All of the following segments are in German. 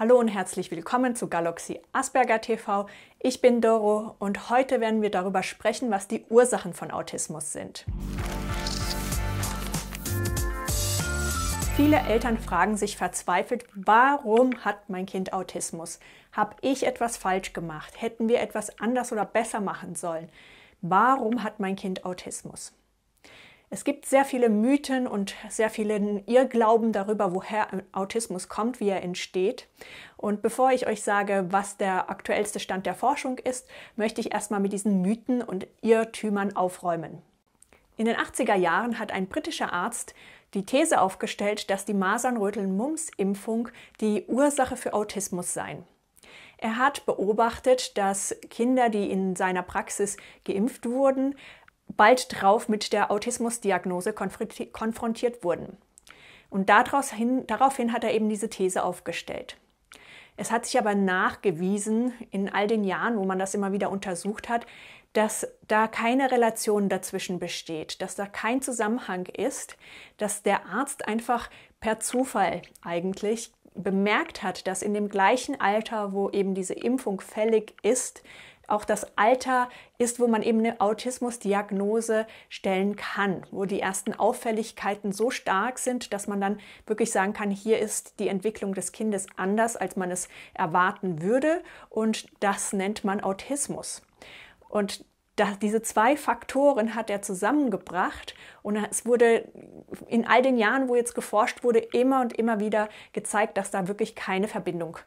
Hallo und herzlich willkommen zu Galaxy Asperger TV. Ich bin Doro und heute werden wir darüber sprechen, was die Ursachen von Autismus sind. Viele Eltern fragen sich verzweifelt, warum hat mein Kind Autismus? Habe ich etwas falsch gemacht? Hätten wir etwas anders oder besser machen sollen? Warum hat mein Kind Autismus? Es gibt sehr viele Mythen und sehr viele Irrglauben darüber, woher Autismus kommt, wie er entsteht. Und bevor ich euch sage, was der aktuellste Stand der Forschung ist, möchte ich erstmal mit diesen Mythen und Irrtümern aufräumen. In den 80er Jahren hat ein britischer Arzt die These aufgestellt, dass die Masernröteln-Mumps-Impfung die Ursache für Autismus seien. Er hat beobachtet, dass Kinder, die in seiner Praxis geimpft wurden, bald drauf mit der Autismusdiagnose konfrontiert wurden. Und hin, daraufhin hat er eben diese These aufgestellt. Es hat sich aber nachgewiesen in all den Jahren, wo man das immer wieder untersucht hat, dass da keine Relation dazwischen besteht, dass da kein Zusammenhang ist, dass der Arzt einfach per Zufall eigentlich bemerkt hat, dass in dem gleichen Alter, wo eben diese Impfung fällig ist, auch das Alter ist, wo man eben eine Autismusdiagnose stellen kann, wo die ersten Auffälligkeiten so stark sind, dass man dann wirklich sagen kann, hier ist die Entwicklung des Kindes anders, als man es erwarten würde und das nennt man Autismus. Und das, diese zwei Faktoren hat er zusammengebracht und es wurde in all den Jahren, wo jetzt geforscht wurde, immer und immer wieder gezeigt, dass da wirklich keine Verbindung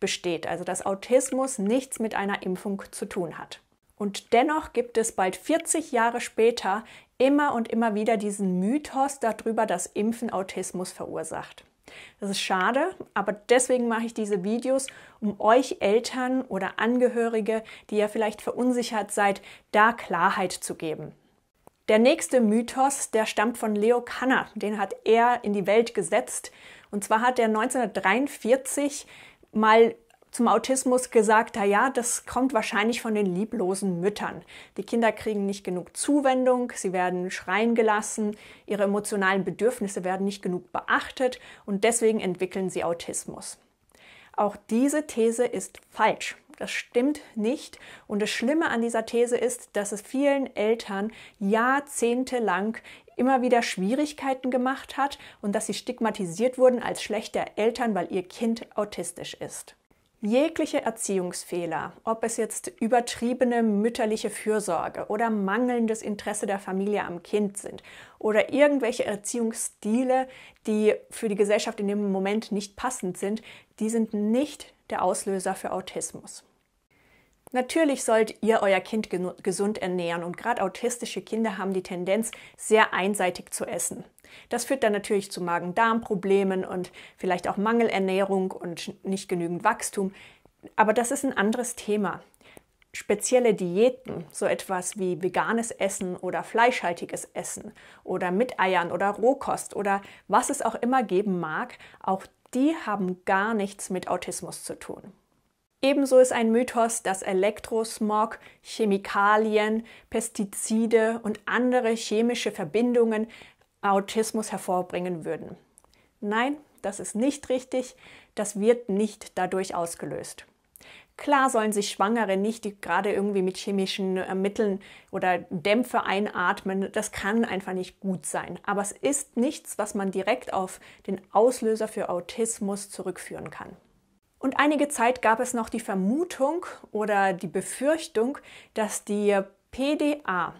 besteht, also dass Autismus nichts mit einer Impfung zu tun hat. Und dennoch gibt es bald 40 Jahre später immer und immer wieder diesen Mythos darüber, dass Impfen Autismus verursacht. Das ist schade, aber deswegen mache ich diese Videos, um euch Eltern oder Angehörige, die ihr vielleicht verunsichert seid, da Klarheit zu geben. Der nächste Mythos, der stammt von Leo Kanner, den hat er in die Welt gesetzt. Und zwar hat er 1943 mal zum Autismus gesagt, na ja, das kommt wahrscheinlich von den lieblosen Müttern. Die Kinder kriegen nicht genug Zuwendung, sie werden schreien gelassen, ihre emotionalen Bedürfnisse werden nicht genug beachtet und deswegen entwickeln sie Autismus. Auch diese These ist falsch. Das stimmt nicht. Und das Schlimme an dieser These ist, dass es vielen Eltern jahrzehntelang immer wieder Schwierigkeiten gemacht hat und dass sie stigmatisiert wurden als schlechte Eltern, weil ihr Kind autistisch ist. Jegliche Erziehungsfehler, ob es jetzt übertriebene mütterliche Fürsorge oder mangelndes Interesse der Familie am Kind sind oder irgendwelche Erziehungsstile, die für die Gesellschaft in dem Moment nicht passend sind, die sind nicht der Auslöser für Autismus. Natürlich sollt ihr euer Kind gesund ernähren und gerade autistische Kinder haben die Tendenz, sehr einseitig zu essen. Das führt dann natürlich zu Magen-Darm-Problemen und vielleicht auch Mangelernährung und nicht genügend Wachstum. Aber das ist ein anderes Thema. Spezielle Diäten, so etwas wie veganes Essen oder fleischhaltiges Essen oder mit Eiern oder Rohkost oder was es auch immer geben mag, auch die haben gar nichts mit Autismus zu tun. Ebenso ist ein Mythos, dass Elektrosmog, Chemikalien, Pestizide und andere chemische Verbindungen Autismus hervorbringen würden. Nein, das ist nicht richtig, das wird nicht dadurch ausgelöst. Klar sollen sich Schwangere nicht gerade irgendwie mit chemischen äh, Mitteln oder Dämpfe einatmen. Das kann einfach nicht gut sein. Aber es ist nichts, was man direkt auf den Auslöser für Autismus zurückführen kann. Und einige Zeit gab es noch die Vermutung oder die Befürchtung, dass die PDA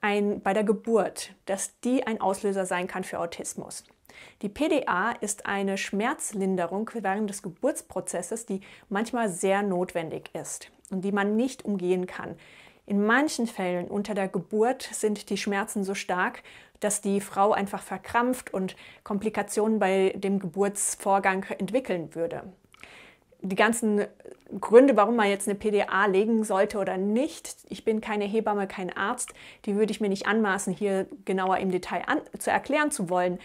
ein, bei der Geburt, dass die ein Auslöser sein kann für Autismus. Die PDA ist eine Schmerzlinderung während des Geburtsprozesses, die manchmal sehr notwendig ist und die man nicht umgehen kann. In manchen Fällen unter der Geburt sind die Schmerzen so stark, dass die Frau einfach verkrampft und Komplikationen bei dem Geburtsvorgang entwickeln würde die ganzen Gründe, warum man jetzt eine PDA legen sollte oder nicht. Ich bin keine Hebamme, kein Arzt. Die würde ich mir nicht anmaßen, hier genauer im Detail an, zu erklären zu wollen.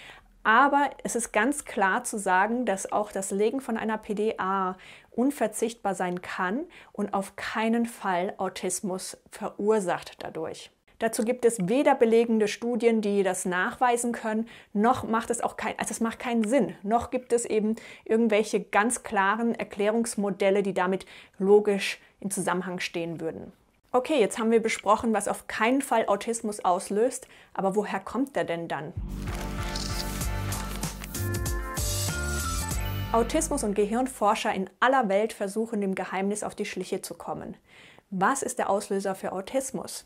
Aber es ist ganz klar zu sagen, dass auch das Legen von einer PDA unverzichtbar sein kann und auf keinen Fall Autismus verursacht dadurch. Dazu gibt es weder belegende Studien, die das nachweisen können, noch macht es auch kein, also es macht keinen Sinn, noch gibt es eben irgendwelche ganz klaren Erklärungsmodelle, die damit logisch im Zusammenhang stehen würden. Okay, jetzt haben wir besprochen, was auf keinen Fall Autismus auslöst, aber woher kommt der denn dann? Autismus und Gehirnforscher in aller Welt versuchen dem Geheimnis auf die Schliche zu kommen. Was ist der Auslöser für Autismus?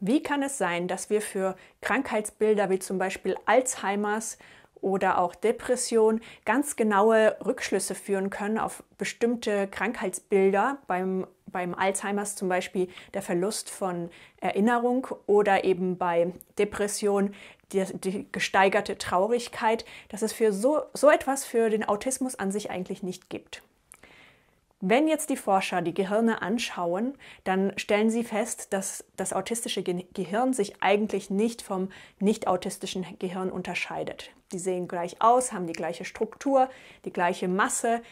Wie kann es sein, dass wir für Krankheitsbilder wie zum Beispiel Alzheimers oder auch Depression ganz genaue Rückschlüsse führen können auf bestimmte Krankheitsbilder, beim, beim Alzheimers zum Beispiel der Verlust von Erinnerung oder eben bei Depression die, die gesteigerte Traurigkeit, dass es für so, so etwas für den Autismus an sich eigentlich nicht gibt. Wenn jetzt die Forscher die Gehirne anschauen, dann stellen sie fest, dass das autistische Gehirn sich eigentlich nicht vom nicht autistischen Gehirn unterscheidet. Die sehen gleich aus, haben die gleiche Struktur, die gleiche Masse.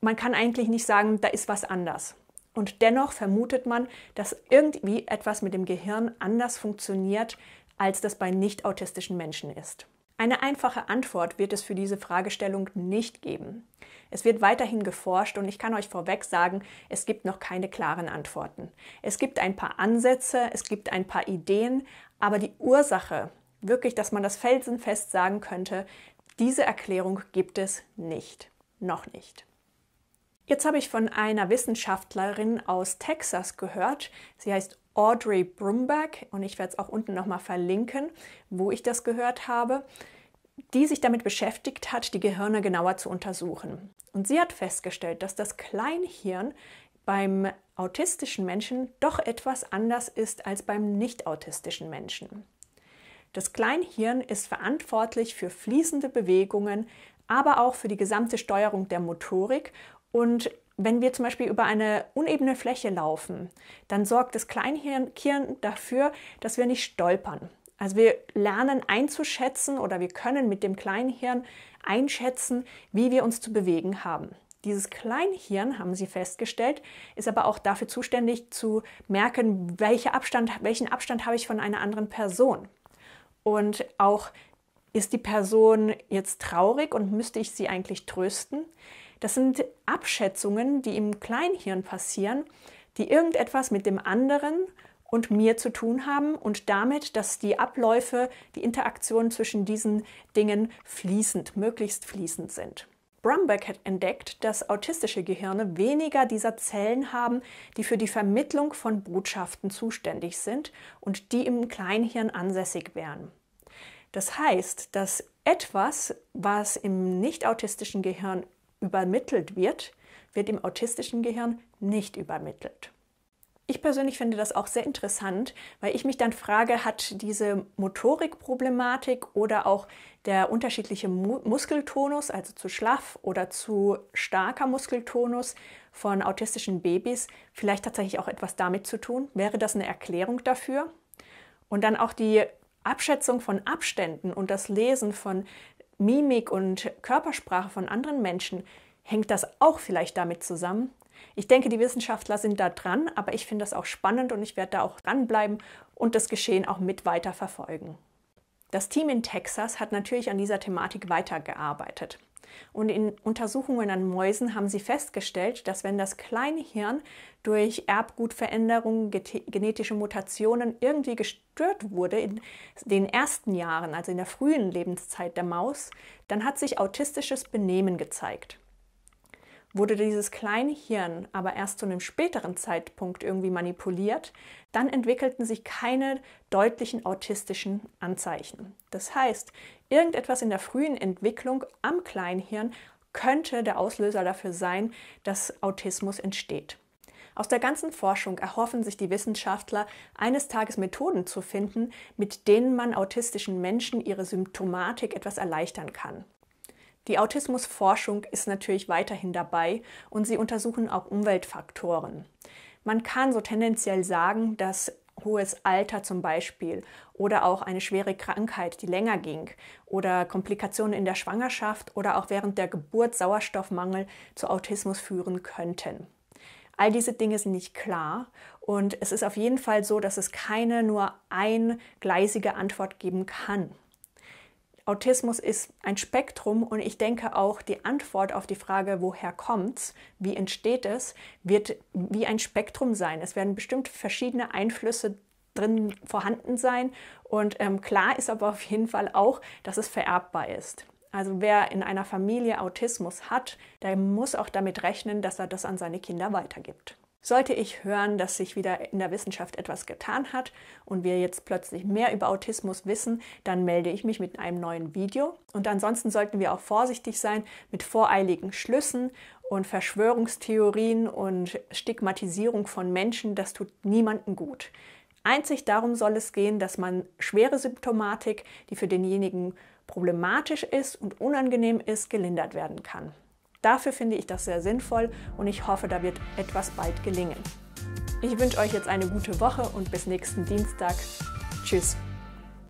Man kann eigentlich nicht sagen, da ist was anders. Und dennoch vermutet man, dass irgendwie etwas mit dem Gehirn anders funktioniert, als das bei nicht autistischen Menschen ist. Eine einfache Antwort wird es für diese Fragestellung nicht geben. Es wird weiterhin geforscht und ich kann euch vorweg sagen, es gibt noch keine klaren Antworten. Es gibt ein paar Ansätze, es gibt ein paar Ideen, aber die Ursache, wirklich, dass man das felsenfest sagen könnte, diese Erklärung gibt es nicht. Noch nicht. Jetzt habe ich von einer Wissenschaftlerin aus Texas gehört. Sie heißt Audrey Brumback und ich werde es auch unten nochmal verlinken, wo ich das gehört habe, die sich damit beschäftigt hat, die Gehirne genauer zu untersuchen. Und sie hat festgestellt, dass das Kleinhirn beim autistischen Menschen doch etwas anders ist als beim nicht autistischen Menschen. Das Kleinhirn ist verantwortlich für fließende Bewegungen, aber auch für die gesamte Steuerung der Motorik. Und wenn wir zum Beispiel über eine unebene Fläche laufen, dann sorgt das Kleinhirn dafür, dass wir nicht stolpern. Also wir lernen einzuschätzen oder wir können mit dem Kleinhirn einschätzen, wie wir uns zu bewegen haben. Dieses Kleinhirn, haben sie festgestellt, ist aber auch dafür zuständig zu merken, welche Abstand, welchen Abstand habe ich von einer anderen Person. Und auch ist die Person jetzt traurig und müsste ich sie eigentlich trösten? Das sind Abschätzungen, die im Kleinhirn passieren, die irgendetwas mit dem anderen und mir zu tun haben und damit, dass die Abläufe, die Interaktionen zwischen diesen Dingen fließend, möglichst fließend sind. Brumbeck hat entdeckt, dass autistische Gehirne weniger dieser Zellen haben, die für die Vermittlung von Botschaften zuständig sind und die im Kleinhirn ansässig wären. Das heißt, dass etwas, was im nicht autistischen Gehirn übermittelt wird, wird im autistischen Gehirn nicht übermittelt. Ich persönlich finde das auch sehr interessant, weil ich mich dann frage, hat diese Motorikproblematik oder auch der unterschiedliche Muskeltonus, also zu schlaff oder zu starker Muskeltonus von autistischen Babys, vielleicht tatsächlich auch etwas damit zu tun? Wäre das eine Erklärung dafür? Und dann auch die Abschätzung von Abständen und das Lesen von Mimik und Körpersprache von anderen Menschen, hängt das auch vielleicht damit zusammen, ich denke, die Wissenschaftler sind da dran, aber ich finde das auch spannend und ich werde da auch dranbleiben und das Geschehen auch mit weiter verfolgen. Das Team in Texas hat natürlich an dieser Thematik weitergearbeitet. Und in Untersuchungen an Mäusen haben sie festgestellt, dass wenn das kleine Hirn durch Erbgutveränderungen, genetische Mutationen irgendwie gestört wurde in den ersten Jahren, also in der frühen Lebenszeit der Maus, dann hat sich autistisches Benehmen gezeigt. Wurde dieses kleine Hirn aber erst zu einem späteren Zeitpunkt irgendwie manipuliert, dann entwickelten sich keine deutlichen autistischen Anzeichen. Das heißt, irgendetwas in der frühen Entwicklung am Kleinhirn könnte der Auslöser dafür sein, dass Autismus entsteht. Aus der ganzen Forschung erhoffen sich die Wissenschaftler, eines Tages Methoden zu finden, mit denen man autistischen Menschen ihre Symptomatik etwas erleichtern kann. Die Autismusforschung ist natürlich weiterhin dabei und sie untersuchen auch Umweltfaktoren. Man kann so tendenziell sagen, dass hohes Alter zum Beispiel oder auch eine schwere Krankheit, die länger ging oder Komplikationen in der Schwangerschaft oder auch während der Geburt Sauerstoffmangel zu Autismus führen könnten. All diese Dinge sind nicht klar und es ist auf jeden Fall so, dass es keine nur eingleisige Antwort geben kann. Autismus ist ein Spektrum und ich denke auch, die Antwort auf die Frage, woher kommt's, wie entsteht es, wird wie ein Spektrum sein. Es werden bestimmt verschiedene Einflüsse drin vorhanden sein und ähm, klar ist aber auf jeden Fall auch, dass es vererbbar ist. Also wer in einer Familie Autismus hat, der muss auch damit rechnen, dass er das an seine Kinder weitergibt. Sollte ich hören, dass sich wieder in der Wissenschaft etwas getan hat und wir jetzt plötzlich mehr über Autismus wissen, dann melde ich mich mit einem neuen Video. Und ansonsten sollten wir auch vorsichtig sein mit voreiligen Schlüssen und Verschwörungstheorien und Stigmatisierung von Menschen. Das tut niemandem gut. Einzig darum soll es gehen, dass man schwere Symptomatik, die für denjenigen problematisch ist und unangenehm ist, gelindert werden kann. Dafür finde ich das sehr sinnvoll und ich hoffe, da wird etwas bald gelingen. Ich wünsche euch jetzt eine gute Woche und bis nächsten Dienstag. Tschüss.